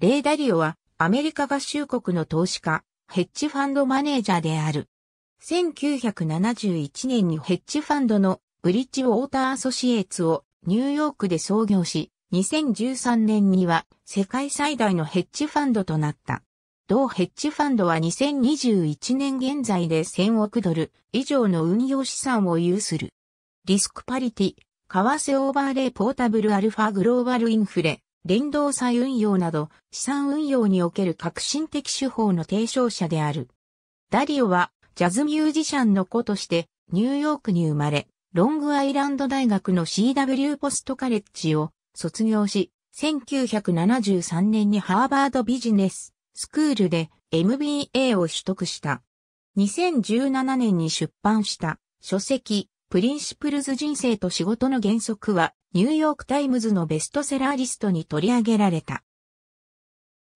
レイ・ダリオはアメリカ合衆国の投資家、ヘッジファンドマネージャーである。1971年にヘッジファンドのブリッジウォーターアソシエーツをニューヨークで創業し、2013年には世界最大のヘッジファンドとなった。同ヘッジファンドは2021年現在で1000億ドル以上の運用資産を有する。リスクパリティ、為替オーバーレイポータブルアルファグローバルインフレ、連動債運用など資産運用における革新的手法の提唱者である。ダリオはジャズミュージシャンの子としてニューヨークに生まれ、ロングアイランド大学の CW ポストカレッジを卒業し、1973年にハーバードビジネススクールで MBA を取得した。2017年に出版した書籍プリンシプルズ人生と仕事の原則はニューヨークタイムズのベストセラーリストに取り上げられた。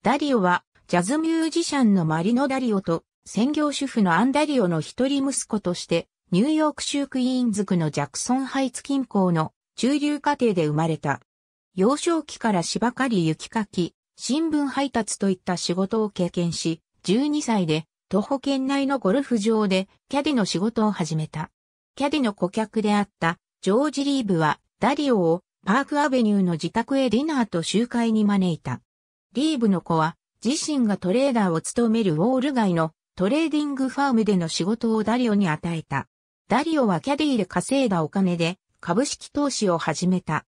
ダリオは、ジャズミュージシャンのマリノ・ダリオと、専業主婦のアン・ダリオの一人息子として、ニューヨーク州クイーンズ区のジャクソンハイツ近郊の中流家庭で生まれた。幼少期から芝刈り雪かき、新聞配達といった仕事を経験し、12歳で徒歩圏内のゴルフ場でキャディの仕事を始めた。キャディの顧客であったジョージ・リーブはダリオをパークアベニューの自宅へディナーと集会に招いた。リーブの子は自身がトレーダーを務めるウォール街のトレーディングファームでの仕事をダリオに与えた。ダリオはキャディで稼いだお金で株式投資を始めた。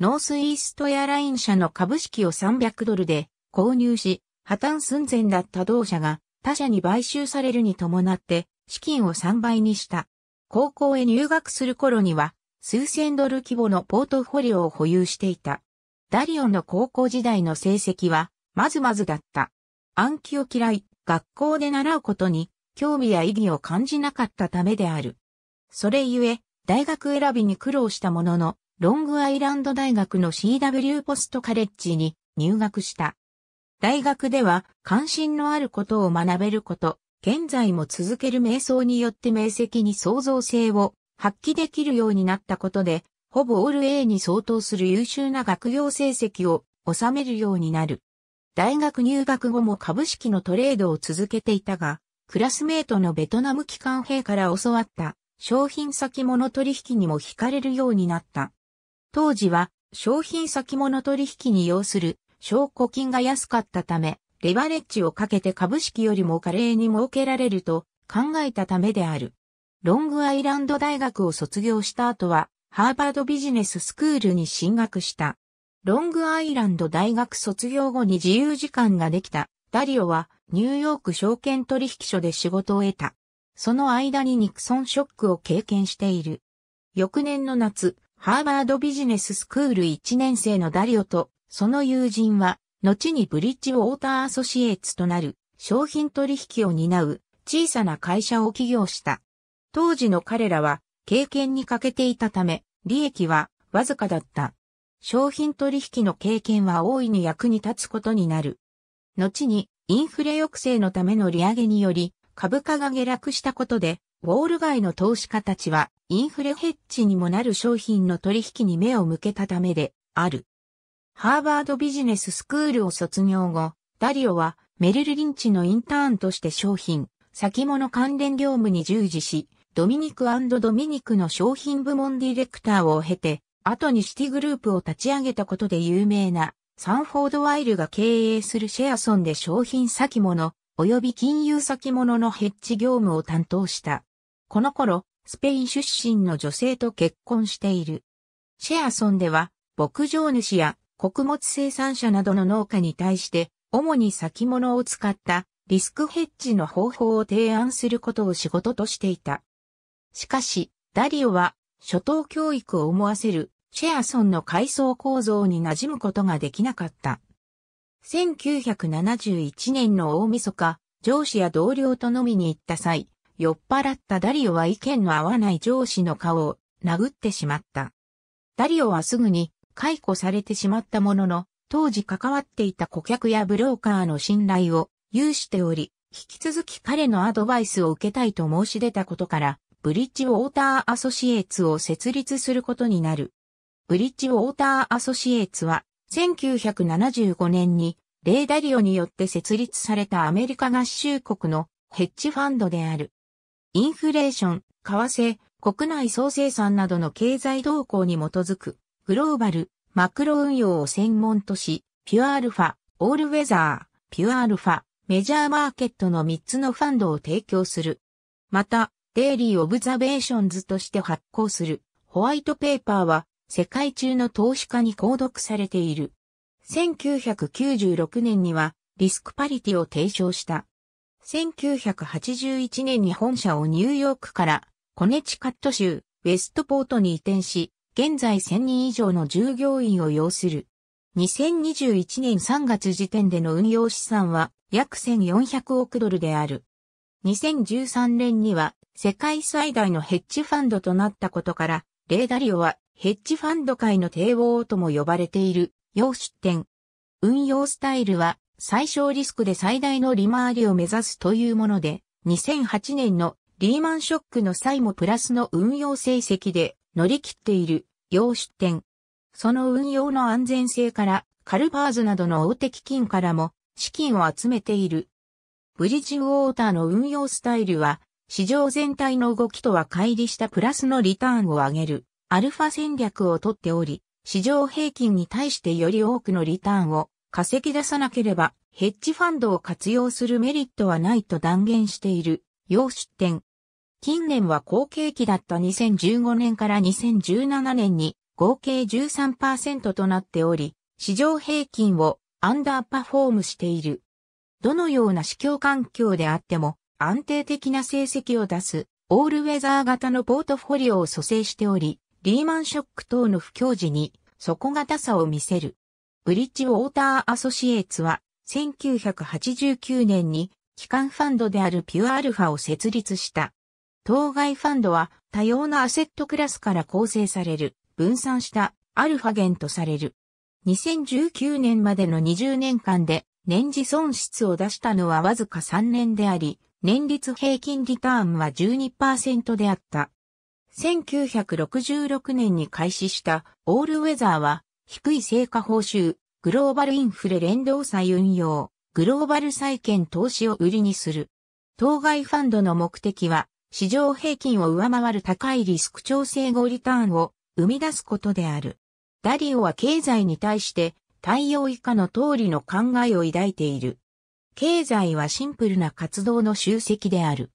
ノースイーストエアライン社の株式を300ドルで購入し、破綻寸前だった同社が他社に買収されるに伴って資金を3倍にした。高校へ入学する頃には数千ドル規模のポートフォリオを保有していた。ダリオンの高校時代の成績は、まずまずだった。暗記を嫌い、学校で習うことに、興味や意義を感じなかったためである。それゆえ、大学選びに苦労したものの、ロングアイランド大学の CW ポストカレッジに入学した。大学では関心のあることを学べること、現在も続ける瞑想によって名跡に創造性を発揮できるようになったことで、ほぼオール A に相当する優秀な学業成績を収めるようになる。大学入学後も株式のトレードを続けていたが、クラスメートのベトナム機関兵から教わった商品先物取引にも惹かれるようになった。当時は商品先物取引に要する証拠金が安かったため、レバレッジをかけて株式よりも華麗に設けられると考えたためである。ロングアイランド大学を卒業した後は、ハーバードビジネススクールに進学した。ロングアイランド大学卒業後に自由時間ができた。ダリオはニューヨーク証券取引所で仕事を得た。その間にニクソンショックを経験している。翌年の夏、ハーバードビジネススクール1年生のダリオと、その友人は、後にブリッジウォーターアソシエーツとなる、商品取引を担う小さな会社を起業した。当時の彼らは経験に欠けていたため、利益はわずかだった。商品取引の経験は大いに役に立つことになる。後にインフレ抑制のための利上げにより株価が下落したことで、ウォール街の投資家たちはインフレヘッジにもなる商品の取引に目を向けたためである。ハーバードビジネススクールを卒業後、ダリオはメルル・リンチのインターンとして商品、先物関連業務に従事し、ドミニクドミニクの商品部門ディレクターを経て、後にシティグループを立ち上げたことで有名な、サンフォードワイルが経営するシェアソンで商品先物、及び金融先物のヘッジ業務を担当した。この頃、スペイン出身の女性と結婚している。シェアソンでは、牧場主や穀物生産者などの農家に対して、主に先物を使ったリスクヘッジの方法を提案することを仕事としていた。しかし、ダリオは、初等教育を思わせる、シェアソンの階層構造に馴染むことができなかった。1971年の大晦日、上司や同僚と飲みに行った際、酔っ払ったダリオは意見の合わない上司の顔を殴ってしまった。ダリオはすぐに解雇されてしまったものの、当時関わっていた顧客やブローカーの信頼を有しており、引き続き彼のアドバイスを受けたいと申し出たことから、ブリッジウォーターアソシエーツを設立することになる。ブリッジウォーターアソシエーツは、1975年に、レーダリオによって設立されたアメリカ合衆国のヘッジファンドである。インフレーション、為替、国内総生産などの経済動向に基づく、グローバル、マクロ運用を専門とし、ピュアアルファ、オールウェザー、ピュアアルファ、メジャーマーケットの3つのファンドを提供する。また、デイリー・オブザベーションズとして発行するホワイトペーパーは世界中の投資家に購読されている。1996年にはリスクパリティを提唱した。1981年に本社をニューヨークからコネチカット州ウェストポートに移転し、現在1000人以上の従業員を要する。2021年3月時点での運用資産は約1400億ドルである。2013年には世界最大のヘッジファンドとなったことから、レーダリオはヘッジファンド界の帝王とも呼ばれている、要出店。運用スタイルは最小リスクで最大の利回りを目指すというもので、2008年のリーマンショックの際もプラスの運用成績で乗り切っている要出店。その運用の安全性からカルパーズなどの大手基金からも資金を集めているブリッジウォーターの運用スタイルは、市場全体の動きとは乖離したプラスのリターンを上げる、アルファ戦略をとっており、市場平均に対してより多くのリターンを稼ぎ出さなければ、ヘッジファンドを活用するメリットはないと断言している、要出展。近年は後継期だった2015年から2017年に合計13%となっており、市場平均をアンダーパフォームしている。どのような市況環境であっても安定的な成績を出すオールウェザー型のポートフォリオを蘇生しており、リーマンショック等の不況時に底堅さを見せる。ブリッジウォーターアソシエーツは1989年に機関ファンドであるピュアアルファを設立した。当該ファンドは多様なアセットクラスから構成される分散したアルファ源とされる。2019年までの20年間で年次損失を出したのはわずか3年であり、年率平均リターンは12%であった。1966年に開始したオールウェザーは低い成果報酬、グローバルインフレ連動債運用、グローバル債券投資を売りにする。当該ファンドの目的は市場平均を上回る高いリスク調整後リターンを生み出すことである。ダリオは経済に対して太陽以下の通りの考えを抱いている。経済はシンプルな活動の集積である。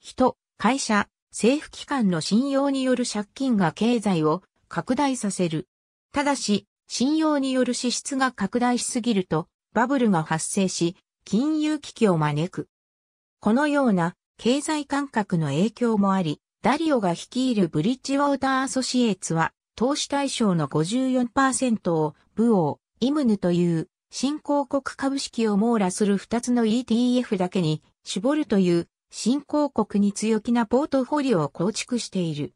人、会社、政府機関の信用による借金が経済を拡大させる。ただし、信用による支出が拡大しすぎるとバブルが発生し、金融危機を招く。このような経済感覚の影響もあり、ダリオが率いるブリッジウォーターアソシエーツは、投資対象の54%を、武王、イムヌという新興国株式を網羅する2つの ETF だけに絞るという新興国に強気なポートフォリオを構築している。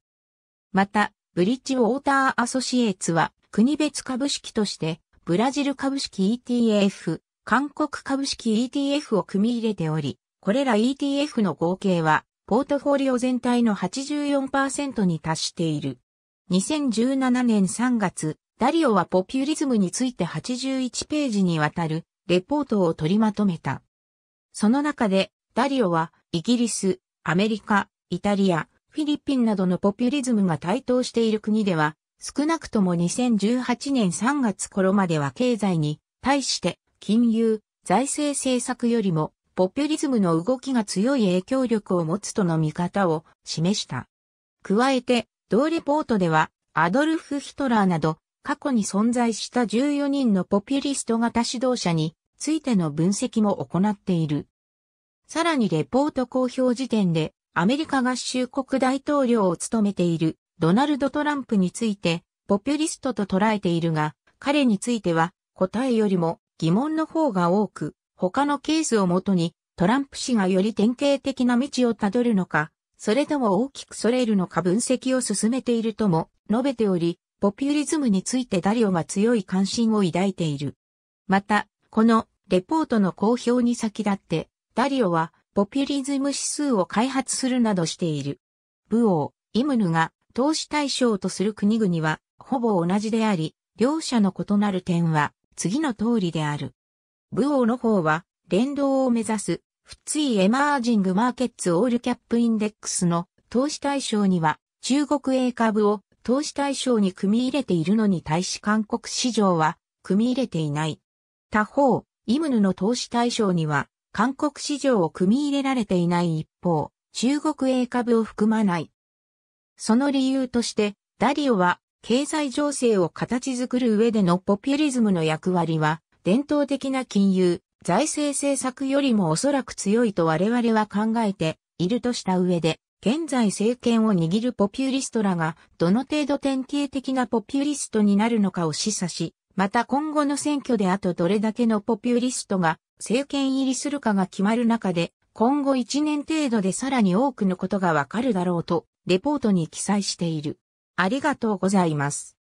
また、ブリッジウォーターアソシエーツは国別株式としてブラジル株式 ETF、韓国株式 ETF を組み入れており、これら ETF の合計はポートフォリオ全体の84%に達している。2017年3月、ダリオはポピュリズムについて81ページにわたるレポートを取りまとめた。その中で、ダリオはイギリス、アメリカ、イタリア、フィリピンなどのポピュリズムが台頭している国では、少なくとも2018年3月頃までは経済に対して金融、財政政策よりもポピュリズムの動きが強い影響力を持つとの見方を示した。加えて、同レポートではアドルフ・ヒトラーなど過去に存在した14人のポピュリスト型指導者についての分析も行っている。さらにレポート公表時点でアメリカ合衆国大統領を務めているドナルド・トランプについてポピュリストと捉えているが、彼については答えよりも疑問の方が多く、他のケースをもとにトランプ氏がより典型的な道をたどるのか、それとも大きくそれるのか分析を進めているとも述べており、ポピュリズムについてダリオが強い関心を抱いている。また、このレポートの公表に先立って、ダリオはポピュリズム指数を開発するなどしている。武王、イムヌが投資対象とする国々はほぼ同じであり、両者の異なる点は次の通りである。武王の方は連動を目指す、フッツイエマージングマーケッツオールキャップインデックスの投資対象には中国営株を投資対象に組み入れているのに対し韓国市場は組み入れていない。他方、イムヌの投資対象には韓国市場を組み入れられていない一方、中国英株を含まない。その理由として、ダリオは経済情勢を形作る上でのポピュリズムの役割は、伝統的な金融、財政政策よりもおそらく強いと我々は考えているとした上で、現在政権を握るポピュリストらが、どの程度典型的なポピュリストになるのかを示唆し、また今後の選挙であとどれだけのポピュリストが政権入りするかが決まる中で、今後1年程度でさらに多くのことがわかるだろうと、レポートに記載している。ありがとうございます。